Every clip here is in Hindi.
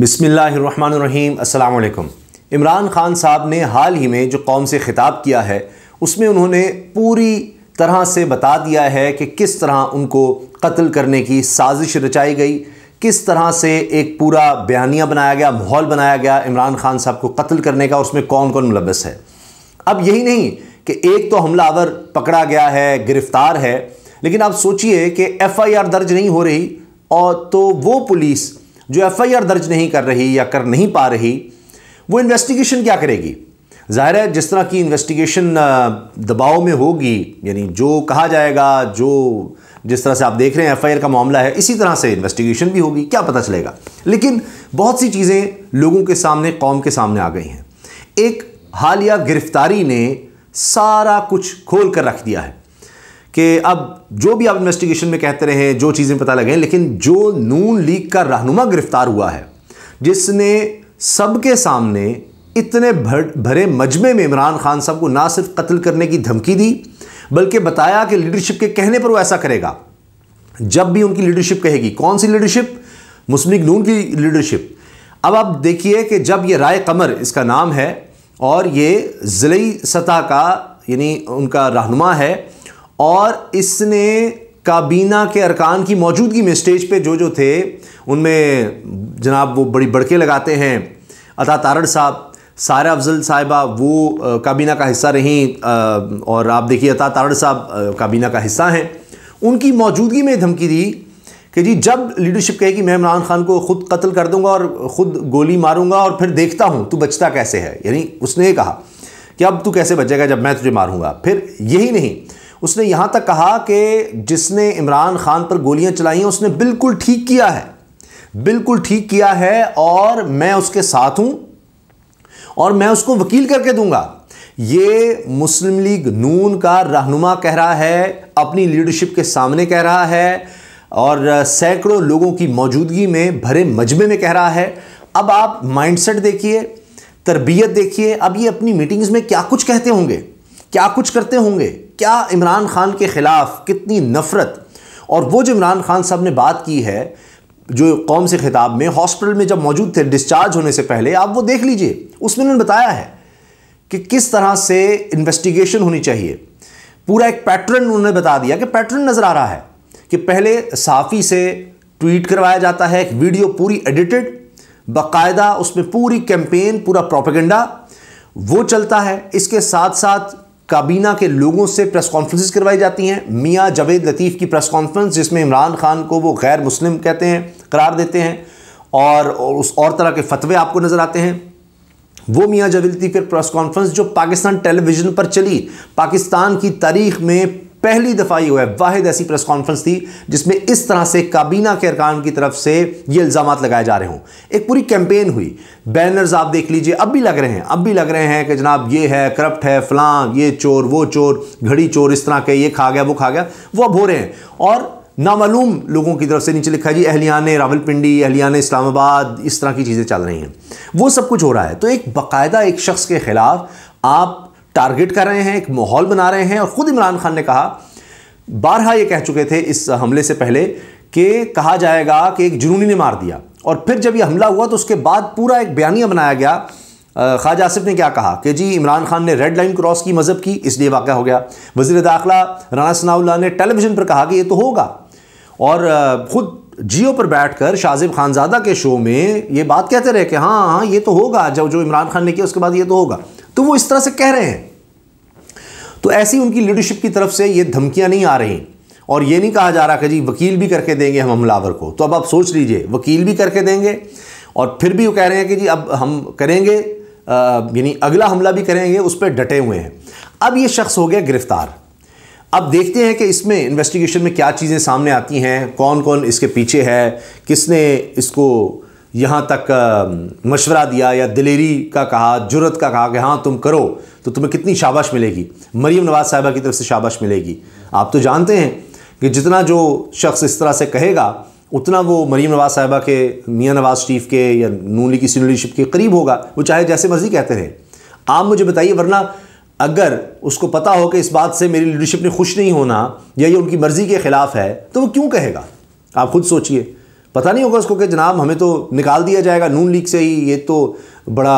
बिसमीम् अल्लाम इमरान ख़ान साहब ने हाल ही में जो कौम से ख़िताब किया है उसमें उन्होंने पूरी तरह से बता दिया है कि किस तरह उनको कत्ल करने की साजिश रचाई गई किस तरह से एक पूरा बयानिया बनाया गया माहौल बनाया गया इमरान खान साहब को कत्ल करने का उसमें कौन कौन मुलबस है अब यही नहीं कि एक तो हमलावर पकड़ा गया है गिरफ्तार है लेकिन आप सोचिए कि एफ़ दर्ज नहीं हो रही और तो वो पुलिस जो एफआईआर दर्ज नहीं कर रही या कर नहीं पा रही वो इन्वेस्टिगेशन क्या करेगी ज़ाहिर है जिस तरह की इन्वेस्टिगेशन दबाव में होगी यानी जो कहा जाएगा जो जिस तरह से आप देख रहे हैं एफआईआर का मामला है इसी तरह से इन्वेस्टिगेशन भी होगी क्या पता चलेगा लेकिन बहुत सी चीज़ें लोगों के सामने कौम के सामने आ गई हैं एक हालिया गिरफ्तारी ने सारा कुछ खोल कर रख दिया है कि अब जो भी आप इन्वेस्टिगेशन में कहते रहे जो चीज़ें पता लगे लेकिन जो नून लीग का रहनुमा गिरफ्तार हुआ है जिसने सबके सामने इतने भर भरे मजमे में इमरान खान साहब को ना सिर्फ कत्ल करने की धमकी दी बल्कि बताया कि लीडरशिप के कहने पर वो ऐसा करेगा जब भी उनकी लीडरशिप कहेगी कौन सी लीडरशिप मुस्लिम नून की लीडरशिप अब आप देखिए कि जब ये राय कमर इसका नाम है और ये ज़िली सतह का यानी उनका रहनुमा है और इसने काबीना के अरकान की मौजूदगी में स्टेज पे जो जो थे उनमें जनाब वो बड़ी बड़के लगाते हैं अता तारड़ साहब सारा अफजल साहिबा वो काबीना का हिस्सा रहीं और आप देखिए अता तारड़ साहब काबीना का हिस्सा हैं उनकी मौजूदगी में धमकी दी कि जी जब लीडरशिप कहेगी मैं इमरान खान को ख़ुद कत्ल कर दूंगा और ख़ुद गोली मारूंगा और फिर देखता हूँ तू बचता कैसे है यानी उसने कहा कि अब तू कैसे बचेगा जब मैं तुझे मारूंगा फिर यही नहीं उसने यहाँ तक कहा कि जिसने इमरान खान पर गोलियाँ चलाई हैं उसने बिल्कुल ठीक किया है बिल्कुल ठीक किया है और मैं उसके साथ हूँ और मैं उसको वकील करके दूंगा ये मुस्लिम लीग नून का रहनुमा कह रहा है अपनी लीडरशिप के सामने कह रहा है और सैकड़ों लोगों की मौजूदगी में भरे मजमे में कह रहा है अब आप माइंडसेट देखिए तरबियत देखिए अब ये अपनी मीटिंग्स में क्या कुछ कहते होंगे क्या कुछ करते होंगे क्या इमरान खान के ख़िलाफ़ कितनी नफ़रत और वो जो इमरान खान साहब ने बात की है जो कौम से खिताब में हॉस्पिटल में जब मौजूद थे डिस्चार्ज होने से पहले आप वो देख लीजिए उसमें उन्होंने बताया है कि किस तरह से इन्वेस्टिगेशन होनी चाहिए पूरा एक पैटर्न उन्होंने बता दिया कि पैटर्न नज़र आ रहा है कि पहले साफ़ी से ट्वीट करवाया जाता है एक वीडियो पूरी एडिटेड बाकायदा उसमें पूरी कैंपेन पूरा प्रोपेगेंडा वो चलता है इसके साथ साथ काबीना के लोगों से प्रेस कॉन्फ्रेंस करवाई जाती हैं मियाँ जवेद लतीफ़ की प्रेस कॉन्फ्रेंस जिसमें इमरान खान को वो गैर मुस्लिम कहते हैं करार देते हैं और उस और तरह के फतवे आपको नज़र आते हैं वो मियाँ जवेद लतीफ़ की प्रेस कॉन्फ्रेंस जो पाकिस्तान टेलीविज़न पर चली पाकिस्तान की तारीख में पहली दफ़ा ये हुआ है वाहिद ऐसी प्रेस कॉन्फ्रेंस थी जिसमें इस तरह से काबीना के अरकान की तरफ से ये इल्ज़ाम लगाए जा रहे हों एक पूरी कैंपेन हुई बैनर्स आप देख लीजिए अब भी लग रहे हैं अब भी लग रहे हैं कि जनाब ये है करप्ट है फलां ये चोर वो चोर घड़ी चोर इस तरह के ये खा गया वो खा गया वो अब हो रहे हैं और नामालूम लोगों की तरफ से नीचे लिखा जी अहलियान रावलपिंडी अहलियान इस्लामाबाद इस तरह की चीज़ें चल रही हैं वो सब कुछ हो रहा है तो एक बाकायदा एक शख्स के ख़िलाफ़ आप टारगेट कर रहे हैं एक माहौल बना रहे हैं और ख़ुद इमरान खान ने कहा बारहा ये कह चुके थे इस हमले से पहले कि कहा जाएगा कि एक जुनूनी ने मार दिया और फिर जब यह हमला हुआ तो उसके बाद पूरा एक बयानिया बनाया गया ख्वाजा आसिफ ने क्या कहा कि जी इमरान खान ने रेड लाइन क्रॉस की मज़हब की इसलिए वाक़ हो गया वजीर दाखिला राना सनाउल्ला ने टेलीविज़न पर कहा कि ये तो होगा और ख़ुद जियो पर बैठकर शाजिब खानजादा के शो में ये बात कहते रहे कि हाँ हाँ ये तो होगा जब जो इमरान खान ने किया उसके बाद ये तो होगा तो वो इस तरह से कह रहे हैं तो ऐसी उनकी लीडरशिप की तरफ से ये धमकियां नहीं आ रही और ये नहीं कहा जा रहा कि जी वकील भी करके देंगे हम हमलावर को तो अब आप सोच लीजिए वकील भी करके देंगे और फिर भी वो कह रहे हैं कि जी अब हम करेंगे यानी अगला हमला भी करेंगे उस पर डटे हुए हैं अब ये शख्स हो गया गिरफ्तार अब देखते हैं कि इसमें इन्वेस्टिगेशन में क्या चीज़ें सामने आती हैं कौन कौन इसके पीछे है किसने इसको यहाँ तक मशवरा दिया या दिलेरी का कहा जुरत का कहा कि हाँ तुम करो तो तुम्हें कितनी शाबाश मिलेगी मरीम नवाज साहिबा की तरफ से शाबाश मिलेगी आप तो जानते हैं कि जितना जो शख्स इस तरह से कहेगा उतना वो मरीम नवाज साहिबा के मियाँ नवाज शरीफ के या नूली की सीनरीशिप लीडरशिप के करीब होगा वो चाहे जैसे मर्जी कहते रहे आप मुझे बताइए वरना अगर उसको पता हो कि इस बात से मेरी लीडरशिप ने खुश नहीं होना या ये उनकी मर्ज़ी के ख़िलाफ़ है तो वो क्यों कहेगा आप खुद सोचिए पता नहीं होगा उसको कि जनाब हमें तो निकाल दिया जाएगा नून लीग से ही ये तो बड़ा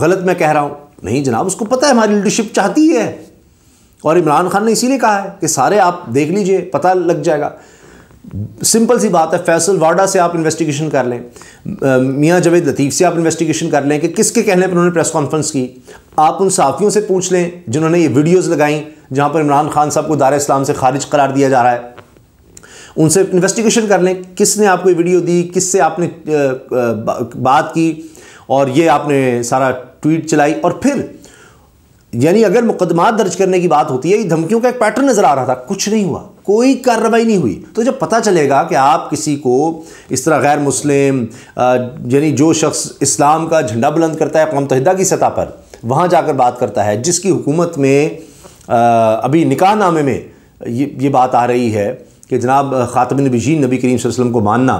गलत मैं कह रहा हूँ नहीं जनाब उसको पता है हमारी लीडरशिप चाहती है और इमरान खान ने इसीलिए कहा है कि सारे आप देख लीजिए पता लग जाएगा सिंपल सी बात है फैसल वाडा से आप इन्वेस्टिगेशन कर लें मियाँ जवेद लतीफ़ से आप इन्वेस्टिगेशन कर लें कि किसके कहने पर उन्होंने प्रेस कॉन्फ्रेंस की आप उन साफियों से पूछ लें जिन्होंने ये वीडियोज़ लगाई जहाँ पर इमरान खान साहब को दार इस्लाम से खारिज करार दिया जा रहा है उनसे इन्वेस्टिगेशन कर लें किसने आपको वीडियो दी किससे आपने बात की और ये आपने सारा ट्वीट चलाई और फिर यानी अगर मुकदमा दर्ज करने की बात होती है ये धमकियों का एक पैटर्न नज़र आ रहा था कुछ नहीं हुआ कोई कार्रवाई नहीं हुई तो जब पता चलेगा कि आप किसी को इस तरह गैर मुस्लिम यानी जो शख्स इस्लाम का झंडा बुलंद करता है अकवा मुतहदा की सतह पर वहाँ जाकर बात करता है जिसकी हुकूमत में आ, अभी निकाह नामे में ये ये बात आ रही है कि जनाब ख़ातम नबीन नबी करीम वसल्लम को मानना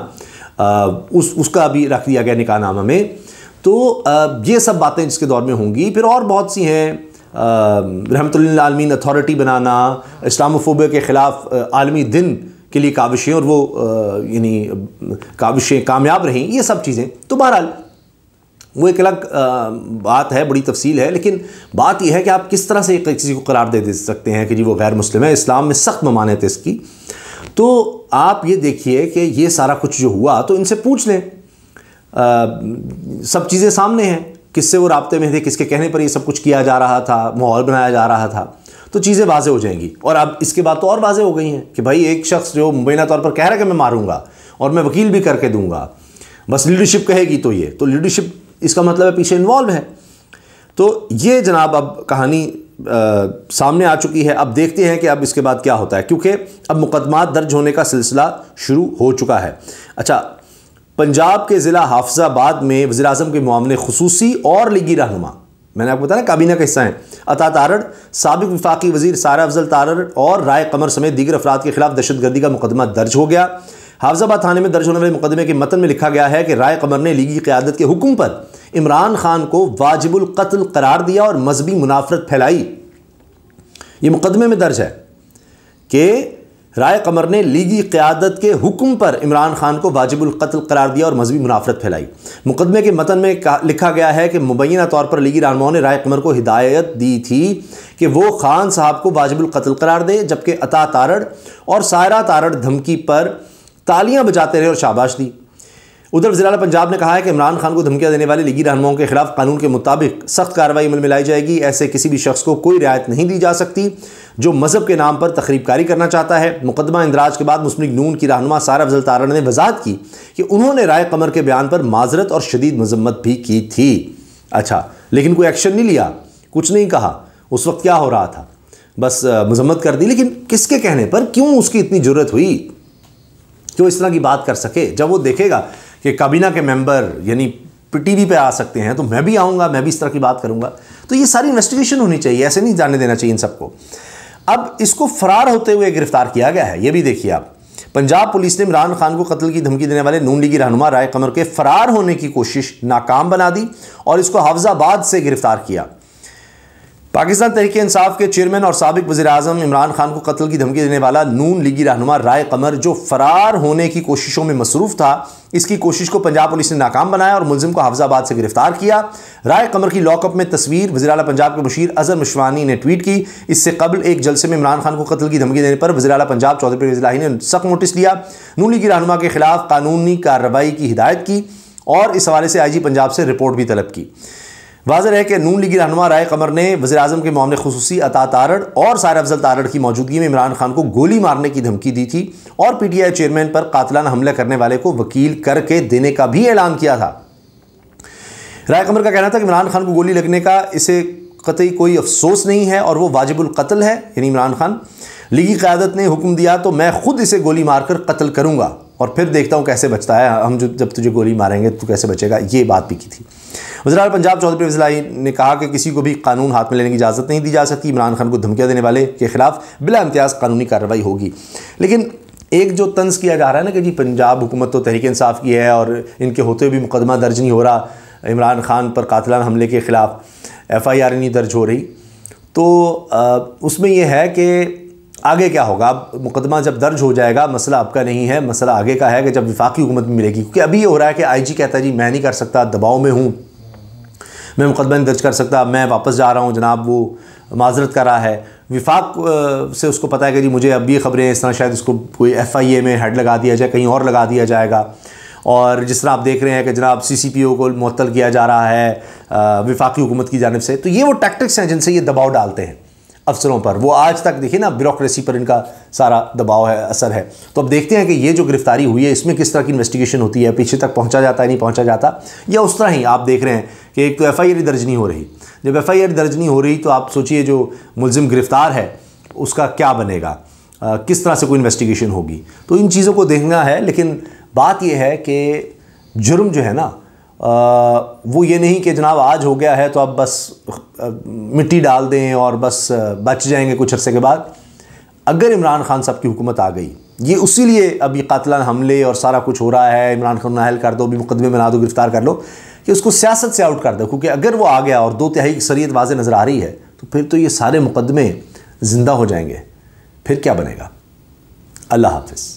आ, उस उसका भी रख दिया गया नामा में तो आ, ये सब बातें जिसके दौर में होंगी फिर और बहुत सी हैं रहमत आलमीन अथॉरिटी बनाना इस्लामोफोबिया के ख़िलाफ़ आलमी दिन के लिए काविशें और वो यानी काविशें कामयाब रहें ये सब चीज़ें तो बहरहाल वो एक अलग बात है बड़ी तफसील है लेकिन बात यह है कि आप किस तरह से किसी को करार दे दे सकते हैं कि जी वो गैर मुस्लिम है इस्लाम में सख्त ममानत है इसकी तो आप ये देखिए कि ये सारा कुछ जो हुआ तो इनसे पूछ लें सब चीज़ें सामने हैं किससे वो रबते में थे किसके कहने पर ये सब कुछ किया जा रहा था माहौल बनाया जा रहा था तो चीज़ें वाजे हो जाएंगी और अब इसके बाद तो और वाजे हो गई हैं कि भाई एक शख्स जो मुबैना तौर पर कह रहा है कि मैं मारूंगा और मैं वकील भी करके दूंगा बस लीडरशिप कहेगी तो ये तो लीडरशिप इसका मतलब है पीछे इन्वॉल्व है तो ये जनाब अब कहानी सामने आ चुकी है अब देखते हैं कि अब इसके बाद क्या होता है क्योंकि अब मुकदमा दर्ज होने का सिलसिला शुरू हो चुका है अच्छा पंजाब के ज़िला हाफजाबाद में वजी अजम के मामले खसूसी और लीगी रहनुमा मैंने आपको बताया काबीना का हिस्सा है अता तारड़ सबक विफाक वजीर सारा अफजल तारड़ और राय कमर समेत दीगर अफराद के खिलाफ दहशत गर्दी का मुकदमा दर्ज हो गया हाफजाबाद थाने में दर्ज होने वाले मुकदमे के मतन में लिखा गया है कि राय कमर ने लीगी क्यादत के हुक्म पर इमरान खान को वाजिबुल कत्ल करार दिया और मजहबी मुनाफरत फैलाई ये मुकदमे में दर्ज है कि राय कमर ने लीगी क़्यादत के हुक्म पर इमरान खान को वाजिबुल कत्ल करार दिया और मजहबी मुनाफरत फैलाई मुकदमे के मतन में लिखा गया है कि मुबैना तौर पर लीगी रानमोहन ने राय कमर को हिदायत दी थी कि वो खान साहब को वाजिबुल कत्ल करार दे जबकि अता तारड़ और सायरा तारड़ धमकी पर तालियां बजाते रहे और शाबाश दी उधर जिला पंजाब ने कहा है कि इमरान खान को धमकियाँ देने वाले लीगी रहनुमाओं के खिलाफ कानून के मुताबिक सख्त कार्रवाई अमल में लाई जाएगी ऐसे किसी भी शख्स को कोई रियायत नहीं दी जा सकती जो मजहब के नाम पर तकरीबकारी करना चाहता है मुकदमा इंदराज के बाद मुस्लिम नून की रहनुमा सारा अफजल तारण ने वजात की कि उन्होंने राय कमर के बयान पर माजरत और शदीद मजम्मत भी की थी अच्छा लेकिन कोई एक्शन नहीं लिया कुछ नहीं कहा उस वक्त क्या हो रहा था बस मजम्मत कर दी लेकिन किसके कहने पर क्यों उसकी इतनी ज़रूरत हुई कि वो इस तरह की बात कर सके जब वो देखेगा कि काबीना के मेंबर यानी टीवी पे आ सकते हैं तो मैं भी आऊँगा मैं भी इस तरह की बात करूँगा तो ये सारी इन्वेस्टिगेशन होनी चाहिए ऐसे नहीं जाने देना चाहिए इन सबको अब इसको फरार होते हुए गिरफ्तार किया गया है ये भी देखिए आप पंजाब पुलिस ने इमरान खान को कत्ल की धमकी देने वाले नून लीगी रहनुमा राय कमर के फरार होने की कोशिश नाकाम बना दी और इसको हाफजाबाद से गिरफ्तार किया पाकिस्तान तहरीक इंसाफ के चेयरमैन और सबक वजी अजम इमरान खान को कत्ल की धमकी देने वाला नून लीगी रहनुमा राय कमर जो फरार होने की कोशिशों में मसरूफ था इसकी कोशिश को पंजाब पुलिस ने नाकाम बनाया और मुलिम को हाफजाबाद से गिरफ्तार किया राय कमर की लॉकअप में तस्वीर वजी पंजाब के मुशीर अजहर मशवानी ने ट्वीट की इससे कबल एक जलसे में इमरान खान को कत्ल की धमकी देने पर वजी पंजाब चौधरी परवेजलाही ने सख्त नोटिस लिया नून लीगी रहनुमा के खिलाफ कानूनी कार्रवाई की हिदायत की और इस हवाले से आई जी पंजाब से रिपोर्ट भी तलब की वाजह है कि नून लीगी रहनुमा राय कमर ने वजी अजम के मामले खसूसी अता तारड़ और सार अफजल तारड़ की मौजूदगी में इमरान खान को गोली मारने की धमकी दी थी और पी टी आई चेयरमैन पर कातलाना हमला करने वाले को वकील करके देने का भी ऐलान किया था राय कमर का कहना था कि इमरान खान को गोली लगने का इसे कतई कोई अफसोस नहीं है और वह वाजिबुल कत्ल है यानी इमरान खान लीगी क्यादत ने हुक्म दिया तो मैं खुद इसे गोली मारकर कत्ल करूँगा और फिर देखता हूँ कैसे बचता है हम जो जब तुझे गोली मारेंगे तो कैसे बचेगा ये बात भी की थी वजरा पंजाब चौधरी फजलाई ने कहा कि किसी को भी कानून हाथ में लेने की इजाज़त नहीं दी जा सकती इमरान खान को धमकियाँ देने वाले के खिलाफ बिला इम्तियाज़ कानूनी कार्रवाई होगी लेकिन एक जो तंज किया जा रहा है ना कि जी पंजाब हुकूमत तो तहरीक इंसाफ की है और इनके होते हुए भी मुकदमा दर्ज नहीं हो रहा इमरान खान पर कातलान हमले के ख़िलाफ़ एफ़ आई आर नहीं दर्ज हो रही तो उसमें यह है कि आगे क्या होगा अब मुकदमा जब दर्ज हो जाएगा मसला आपका नहीं है मसला आगे का है कि जब विफाकी हुकूमत में मिलेगी क्योंकि अभी ये हो रहा है कि आईजी कहता है जी मैं नहीं कर सकता दबाव में हूँ मैं मुकदमा नहीं दर्ज कर सकता मैं वापस जा रहा हूँ जनाब वो माजरत कर रहा है विफाक से उसको पता है कि जी मुझे अब ये खबरें इस तरह शायद उसको कोई एफ़ आई ए में हेड लगा दिया जाए कहीं और लगा दिया जाएगा और जिस तरह आप देख रहे हैं कि जनाब सी सी पी ओ को मअतल किया जा रहा है विफाकी हुकूमत की जानब से तो ये वो टैक्टिक्स हैं जिनसे ये दबाव डालते हैं अफसरों पर वो आज तक देखिए ना ब्यूरोसी पर इनका सारा दबाव है असर है तो अब देखते हैं कि ये जो गिरफ्तारी हुई है इसमें किस तरह की इन्वेस्टिगेशन होती है पीछे तक पहुंचा जाता है नहीं पहुंचा जाता या उस तरह ही आप देख रहे हैं कि एक तो एफ आई दर्ज नहीं हो रही जब एफ आई दर्ज नहीं हो रही तो आप सोचिए जो मुलजिम गिरफ्तार है उसका क्या बनेगा आ, किस तरह से कोई इन्वेस्टिगेशन होगी तो इन चीज़ों को देखना है लेकिन बात यह है कि जुर्म जो है ना वो ये नहीं कि जनाब आज हो गया है तो अब बस मिट्टी डाल दें और बस बच जाएंगे कुछ अरसे के बाद अगर इमरान खान साहब की हुकूमत आ गई ये उसी लिए ये कातला हमले और सारा कुछ हो रहा है इमरान खान नाहल कर दो अभी मुकदमे में ना दो गिरफ्तार कर लो कि उसको सियासत से आउट कर दो क्योंकि अगर वो आ गया और दो तिहाई सरीत वाज नज़र आ रही है तो फिर तो ये सारे मुकदमे ज़िंदा हो जाएंगे फिर क्या बनेगा अल्लाह हाफिज़